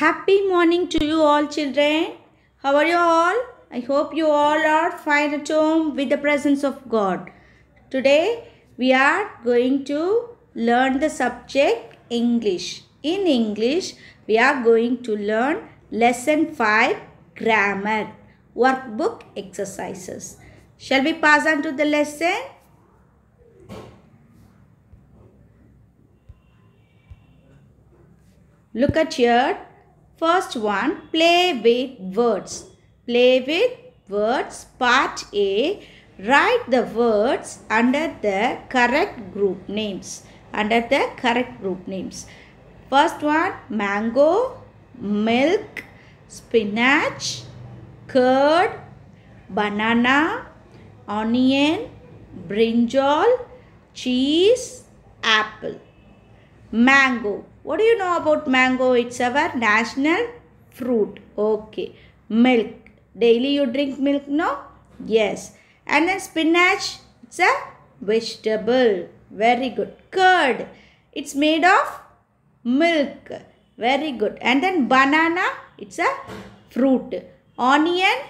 happy morning to you all children. How are you all? I hope you all are fine at home with the presence of God. Today we are going to learn the subject English. In English we are going to learn lesson 5 grammar workbook exercises. Shall we pass on to the lesson? Look at here First one, play with words. Play with words. Part A, write the words under the correct group names. Under the correct group names. First one, mango, milk, spinach, curd, banana, onion, brinjal, cheese, apple. Mango. What do you know about mango? It's our national fruit. Okay. Milk. Daily you drink milk, no? Yes. And then spinach. It's a vegetable. Very good. Curd. It's made of milk. Very good. And then banana. It's a fruit. Onion.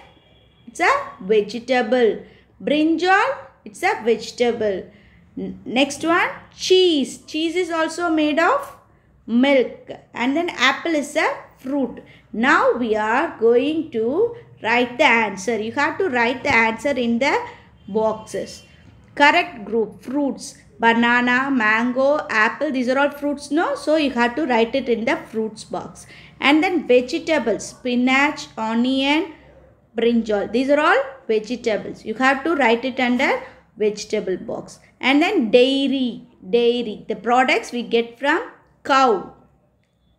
It's a vegetable. Brinjal. It's a vegetable. Next one. Cheese. Cheese is also made of milk and then apple is a fruit. Now we are going to write the answer. You have to write the answer in the boxes. Correct group fruits banana, mango, apple these are all fruits no. So you have to write it in the fruits box. And then vegetables spinach, onion, brinjal these are all vegetables. You have to write it under vegetable box. And then dairy, dairy the products we get from cow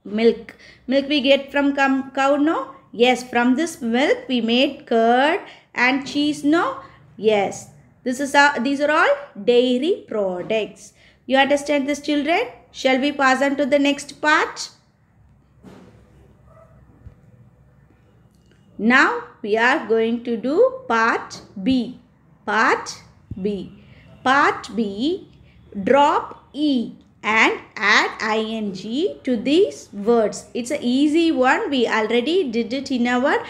milk milk we get from cow no yes from this milk we made curd and cheese no yes this is our, these are all dairy products you understand this children shall we pass on to the next part now we are going to do part b part b part b drop e and add ing to these words. It's an easy one. We already did it in our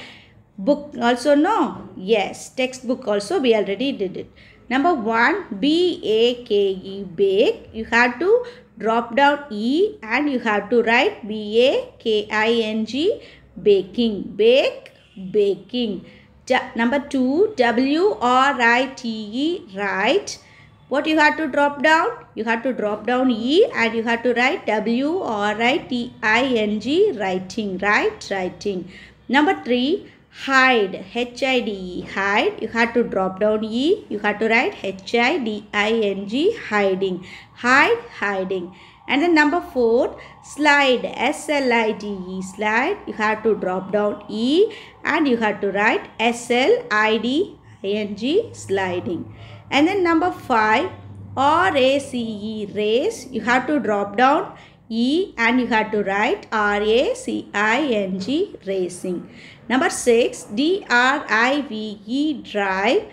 book also no. Yes, textbook also we already did it. Number one, B-A-K-E, bake. You have to drop down E and you have to write B-A-K-I-N-G, baking. Bake, baking. number two, W-R-I-T-E, write. What you had to drop down? You had to drop down E and you had to write W or write T-I-N-G, writing, right? Writing. Number three, hide h-i-d-e hide you had to drop down e you had to write h-i-d-i-n-g hiding hide hiding and then number four slide s-l-i-d-e slide you had to drop down e and you had to write s-l-i-d-i-n-g sliding and then number 5, R-A-C-E, race, you have to drop down E and you have to write R-A-C-I-N-G, racing. Number 6, D-R-I-V-E, drive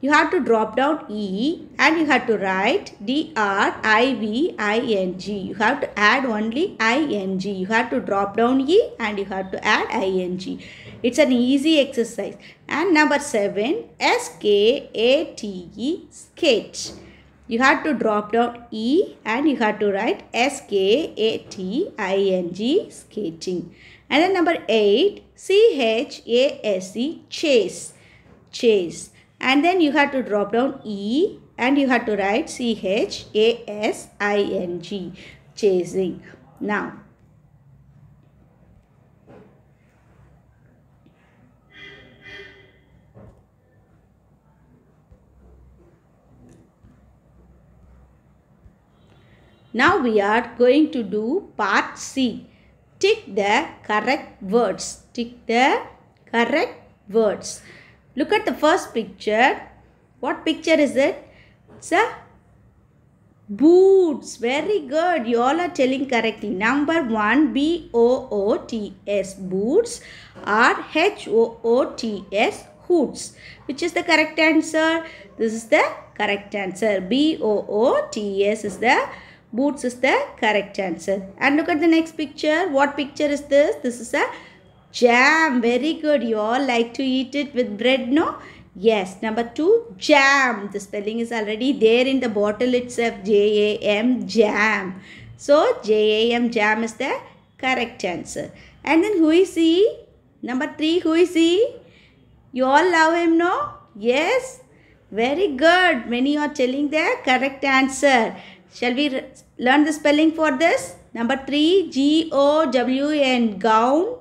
you have to drop down E and you have to write D-R-I-V-I-N-G. You have to add only I-N-G. You have to drop down E and you have to add I-N-G. It's an easy exercise. And number 7, S-K-A-T-E, sketch. You have to drop down E and you have to write S-K-A-T-I-N-G, skating. And then number 8, C-H-A-S-E, chase. Chase and then you have to drop down E and you have to write C-H-A-S-I-N-G, chasing. Now, Now we are going to do part C. Tick the correct words. Tick the correct words. Look at the first picture. What picture is it? It's a boots. Very good. You all are telling correctly. Number one, B-O-O-T-S. Boots or H-O-O-T-S. Hoots. Which is the correct answer? This is the correct answer. B-O-O-T-S is the boots is the correct answer. And look at the next picture. What picture is this? This is a Jam. Very good. You all like to eat it with bread, no? Yes. Number two, jam. The spelling is already there in the bottle itself. J-A-M, jam. So, J-A-M, jam is the correct answer. And then who is he? Number three, who is he? You all love him, no? Yes. Very good. Many are telling the correct answer. Shall we learn the spelling for this? Number 3, G-O-W-N, gown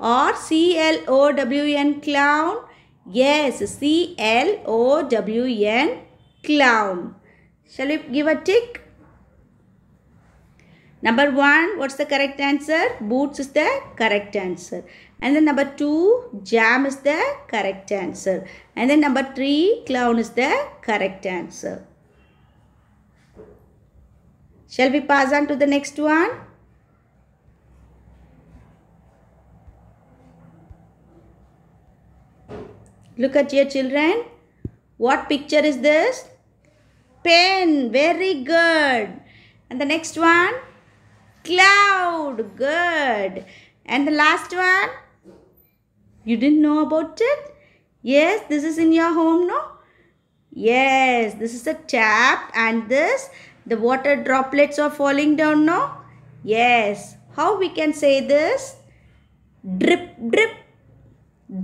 or C-L-O-W-N clown? Yes, C-L-O-W-N clown. Shall we give a tick? Number 1, what's the correct answer? Boots is the correct answer. And then number 2, jam is the correct answer. And then number 3, clown is the correct answer. Shall we pass on to the next one? Look at your children. What picture is this? Pen. Very good. And the next one? Cloud. Good. And the last one? You didn't know about it? Yes, this is in your home, no? Yes, this is a tap and this, the water droplets are falling down, no? Yes. How we can say this? Drip, drip,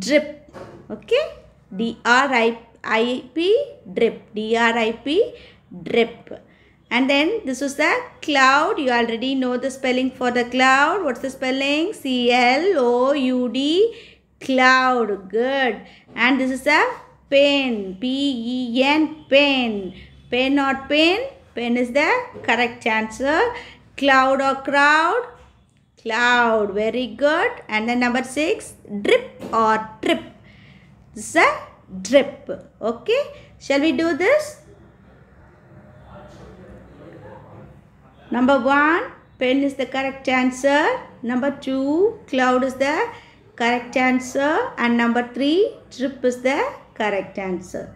drip. Okay? DRIP drip DRIP drip and then this was the cloud you already know the spelling for the cloud what's the spelling C L O U D cloud good and this is a pen P E N pen pen or pen pen is the correct answer cloud or crowd cloud very good and then number 6 drip or trip it's a drip. Okay. Shall we do this? Number one, pen is the correct answer. Number two, cloud is the correct answer. And number three, drip is the correct answer.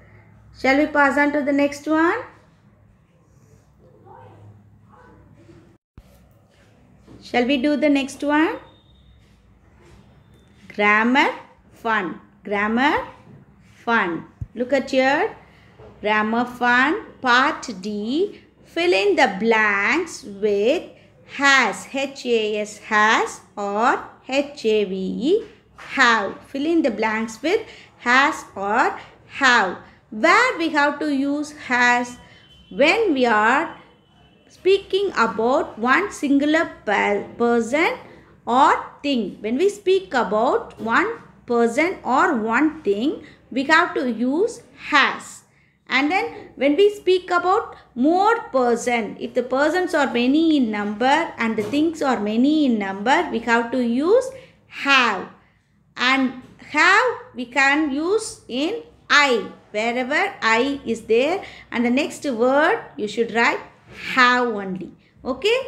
Shall we pass on to the next one? Shall we do the next one? Grammar fun. Grammar fun. Look at here. Grammar fun part D. Fill in the blanks with has, H-A-S, has or H-A-V-E, have. Fill in the blanks with has or have. Where we have to use has when we are speaking about one singular person or thing. When we speak about one person or one thing, we have to use has. And then when we speak about more person, if the persons are many in number and the things are many in number, we have to use have. And have we can use in I, wherever I is there. And the next word you should write have only. Okay.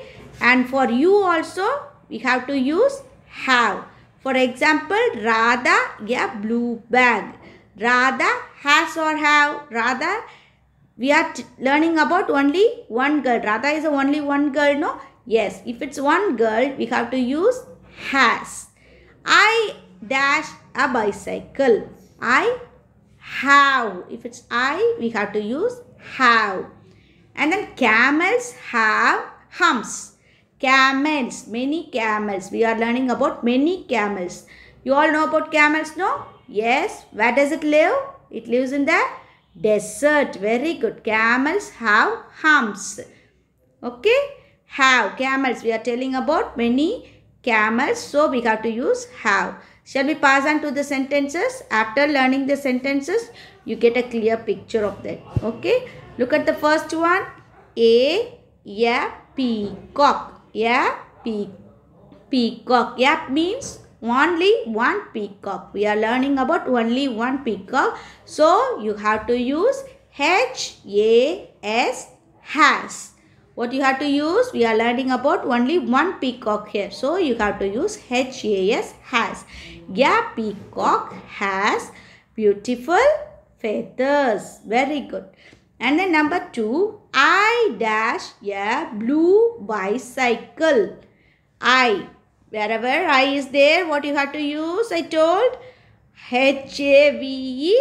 And for you also, we have to use have. For example, Radha a blue bag. Radha has or have. Radha, we are learning about only one girl. Radha is only one girl, no? Yes, if it's one girl, we have to use has. I dash a bicycle. I have. If it's I, we have to use have. And then camels have humps. Camels, many camels. We are learning about many camels. You all know about camels, no? Yes. Where does it live? It lives in the desert. Very good. Camels have humps. Okay. Have. Camels. We are telling about many camels. So, we have to use have. Shall we pass on to the sentences? After learning the sentences, you get a clear picture of that. Okay. Look at the first one. A, a peacock a peacock. Peacock. Yap means only one peacock. We are learning about only one peacock. So you have to use H A S has. What you have to use? We are learning about only one peacock here. So you have to use H A S has. Yeah, peacock has beautiful feathers. Very good. And then number two, I dash a blue bicycle. I, wherever I is there, what you have to use, I told? H-A-V-E,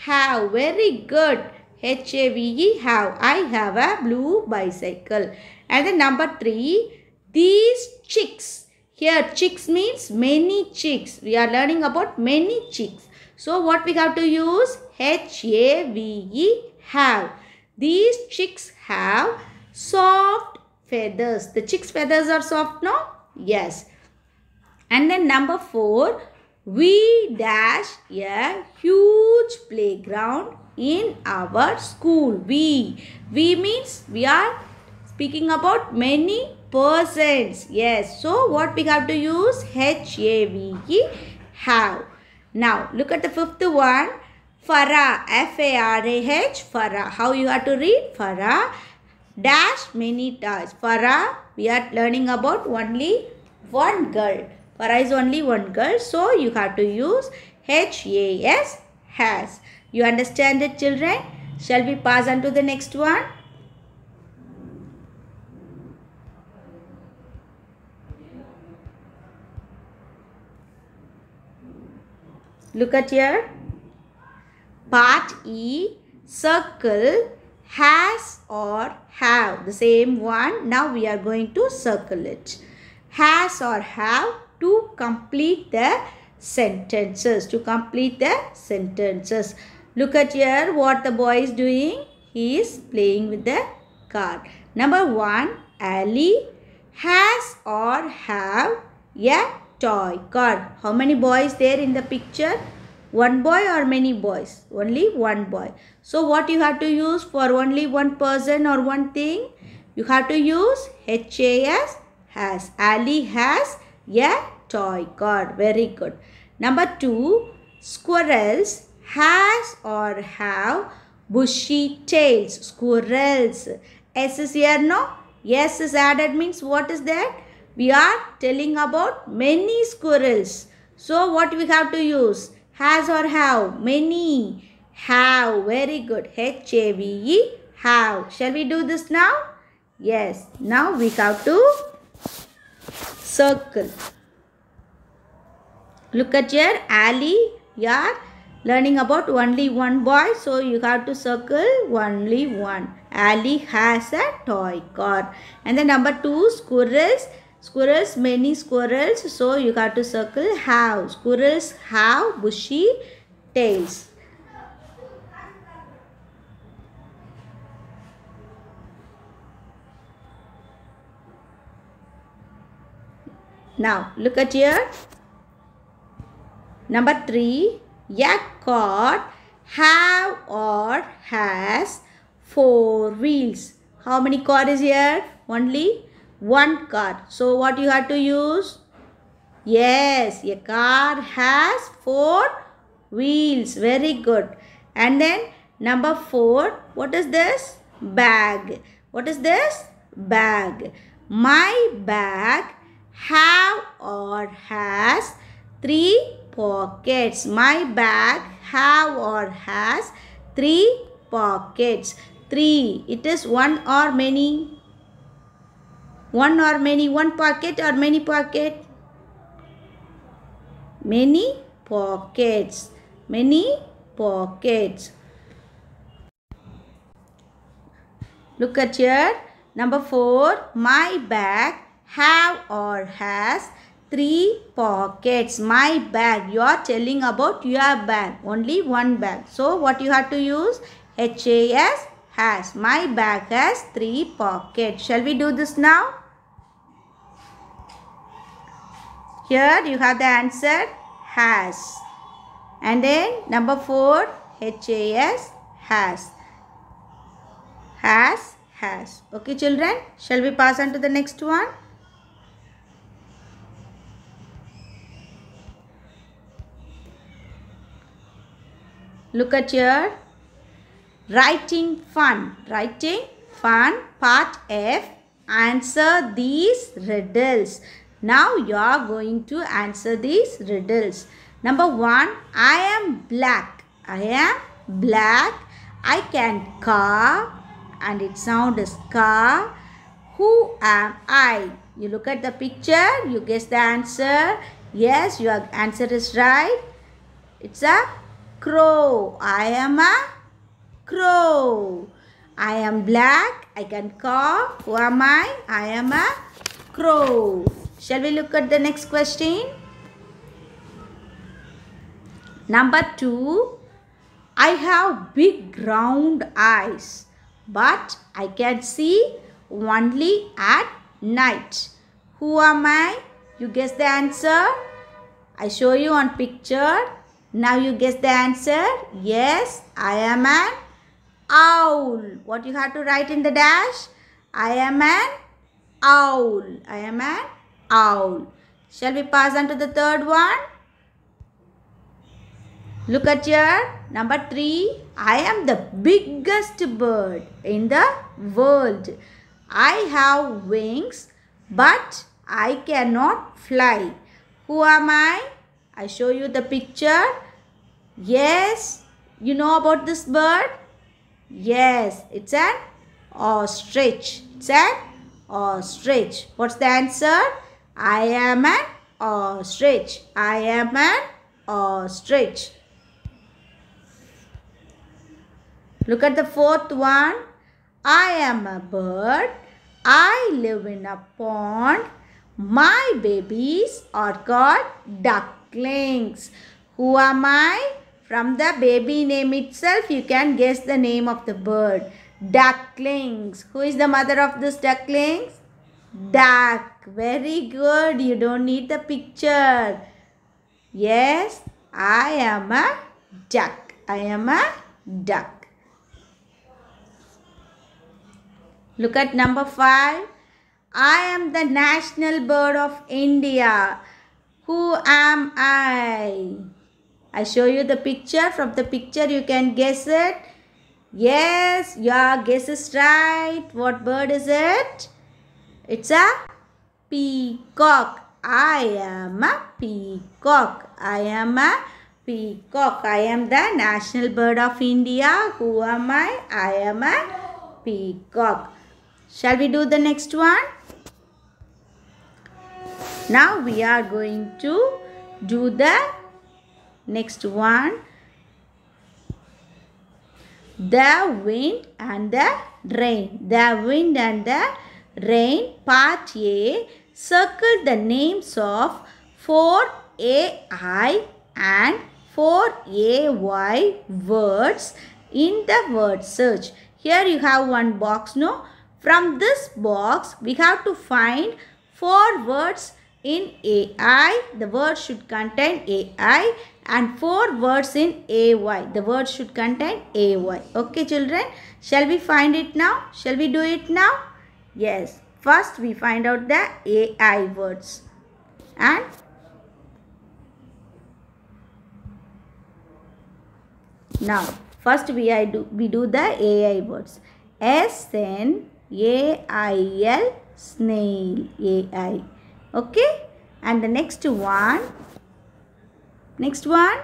have. Very good. H-A-V-E, have. I have a blue bicycle. And then number three, these chicks. Here, chicks means many chicks. We are learning about many chicks. So, what we have to use? H-A-V-E, have. These chicks have soft feathers. The chicks feathers are soft no? Yes. And then number four, we dash a huge playground in our school. We. We means we are speaking about many persons. Yes. So what we have to use? H-A-V-E have. Now look at the fifth one. Farah, F-A-R-A-H, Farah. How you have to read? Farah dash many toys. Farah, we are learning about only one girl. Farah is only one girl. So, you have to use H-A-S, has. You understand it children? Shall we pass on to the next one? Look at here. Part E, circle, has or have. The same one. Now we are going to circle it. Has or have to complete the sentences. To complete the sentences. Look at here what the boy is doing. He is playing with the card. Number one, Ali has or have a toy car. How many boys there in the picture? one boy or many boys only one boy so what you have to use for only one person or one thing you have to use has has ali has a toy car very good number 2 squirrels has or have bushy tails squirrels s is here no s is added means what is that we are telling about many squirrels so what we have to use has or have many have very good h a v e have shall we do this now yes now we have to circle look at here ali you are learning about only one boy so you have to circle only one ali has a toy car and the number two squirrels squirrels many squirrels so you got to circle have squirrels have bushy tails now look at here number 3 Yakot have or has four wheels. How many cord is here? Only one car. So what you have to use? Yes, a car has four wheels. Very good. And then number four, what is this? Bag. What is this? Bag. My bag have or has three pockets. My bag have or has three pockets. Three. It is one or many one or many one pocket or many pocket many pockets many pockets look at here number 4 my bag have or has three pockets my bag you are telling about your bag only one bag so what you have to use has has my bag has three pockets shall we do this now Here you have the answer has. And then number 4, H-A-S, has. Has, has. Okay children, shall we pass on to the next one? Look at your Writing fun. Writing fun. Part F. Answer these riddles. Now you are going to answer these riddles. Number one, I am black. I am black. I can car and it sound is car. Who am I? You look at the picture, you guess the answer. Yes, your answer is right. It's a crow. I am a crow. I am black. I can call. Who am I? I am a crow. Shall we look at the next question? Number 2. I have big round eyes but I can see only at night. Who am I? You guess the answer. I show you on picture. Now you guess the answer. Yes, I am an owl. What you have to write in the dash? I am an owl. I am an owl. Shall we pass on to the third one? Look at here. Number 3. I am the biggest bird in the world. I have wings but I cannot fly. Who am I? I show you the picture. Yes. You know about this bird? Yes. It's an ostrich. It's an ostrich. What's the answer? I am an ostrich. I am an ostrich. Look at the fourth one. I am a bird. I live in a pond. My babies are called ducklings. Who am I? From the baby name itself, you can guess the name of the bird. Ducklings. Who is the mother of this ducklings? duck. Very good. You don't need the picture. Yes, I am a duck. I am a duck. Look at number 5. I am the national bird of India. Who am I? I show you the picture. From the picture you can guess it. Yes, your guess is right. What bird is it? It's a peacock. I am a peacock. I am a peacock. I am the national bird of India. Who am I? I am a peacock. Shall we do the next one? Now we are going to do the next one. The wind and the rain. The wind and the Rain Part A circle the names of 4AI and 4AY words in the word search. Here you have one box no. From this box we have to find 4 words in AI. The word should contain AI and 4 words in AY. The word should contain AY. Okay children. Shall we find it now? Shall we do it now? Yes, first we find out the AI words and now first we I do we do the AI words S N A I L snail AI okay and the next one next one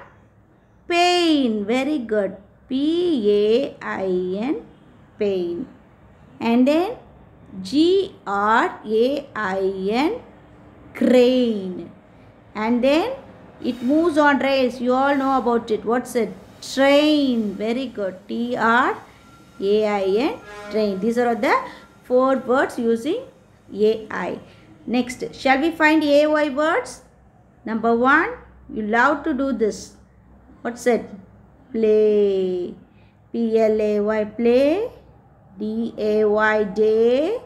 pain very good P A I N pain and then G R A I N crane and then it moves on rails you all know about it what's a train very good T R A I N train these are the four words using A I next shall we find A Y words number one you love to do this what's it play P L A Y play D A Y day,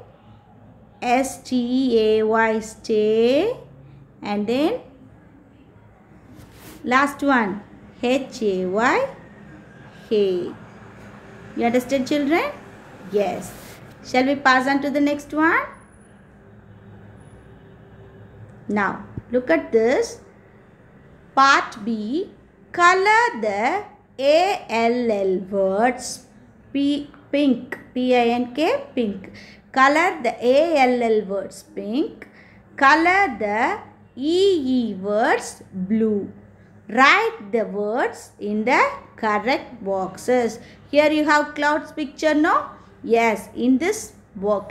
S T A Y stay, and then last one H A Y hey. You understand, children? Yes. Shall we pass on to the next one? Now, look at this. Part B. Color the ALL words P pink, P-I-N-K, pink. Color the A-L-L words pink. Color the e -E words blue. Write the words in the correct boxes. Here you have clouds picture, no? Yes, in this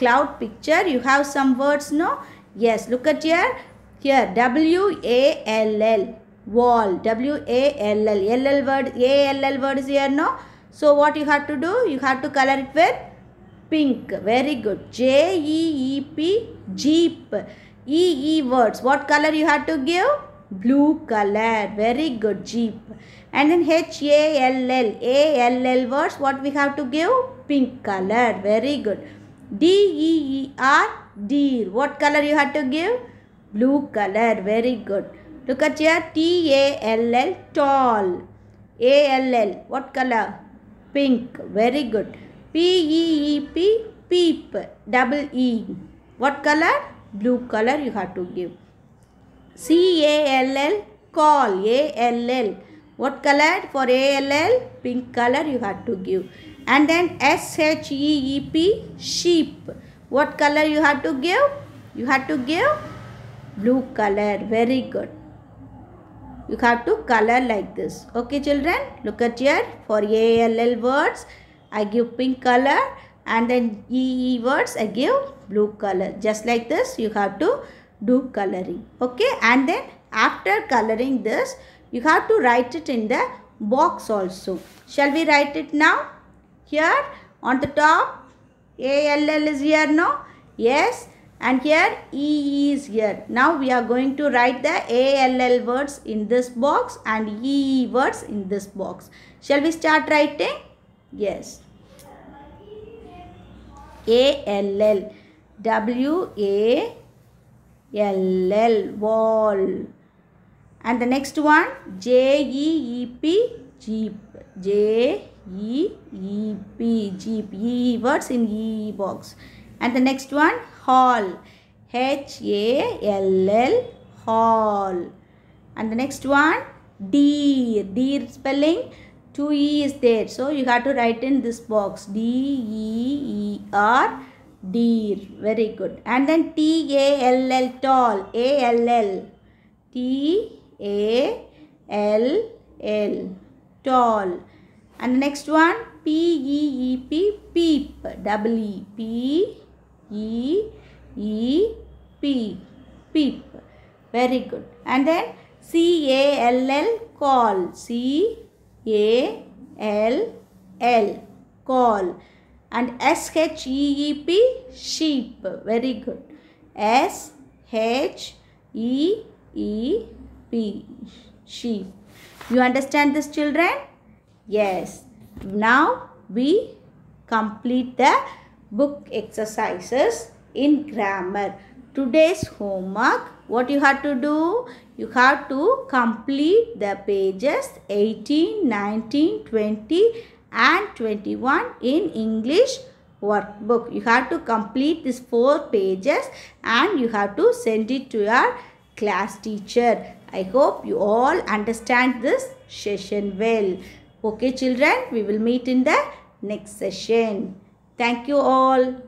cloud picture you have some words, no? Yes, look at here. Here, W-A-L-L, wall, W-A-L-L. L-L word, A-L-L word is here, no? So what you have to do? You have to color it with pink. Very good. J E E P Jeep. E E words. What color you have to give? Blue color. Very good. Jeep. And then H A L L. A L L words. What we have to give? Pink color. Very good. D E E R. Deer. What color you have to give? Blue color. Very good. Look at here. T A L L. Tall. A L L. What color? pink. Very good. P-E-E-P, peep. Double E. What color? Blue color you have to give. C-A-L-L, call. A-L-L. What color? For A-L-L, pink color you have to give. And then S-H-E-E-P, sheep. What color you have to give? You have to give blue color. Very good you have to color like this okay children look at here for all words i give pink color and then ee words i give blue color just like this you have to do coloring okay and then after coloring this you have to write it in the box also shall we write it now here on the top all is here no yes and here E is here. Now we are going to write the ALL words in this box and EE words in this box. Shall we start writing? Yes. ALL. W-A-L-L. Wall. And the next one J-E-E-P. Jeep. J-E-E-P. Jeep. E words in E box. And the next one hall. H-A-L-L hall. And the next one deer. Deer spelling 2E is there. So you have to write in this box D-E-E-R deer. Very good. And then T-A-L-L tall. A-L-L. T-A-L-L tall. And the next one P-E-E-P peep. Double E. P E E P peep very good and then C A L L call C A L L call and S H E E P sheep very good S H E E P sheep you understand this children yes now we complete the book exercises in grammar. Today's homework, what you have to do? You have to complete the pages 18, 19, 20 and 21 in English workbook. You have to complete these four pages and you have to send it to your class teacher. I hope you all understand this session well. Okay children, we will meet in the next session. Thank you all.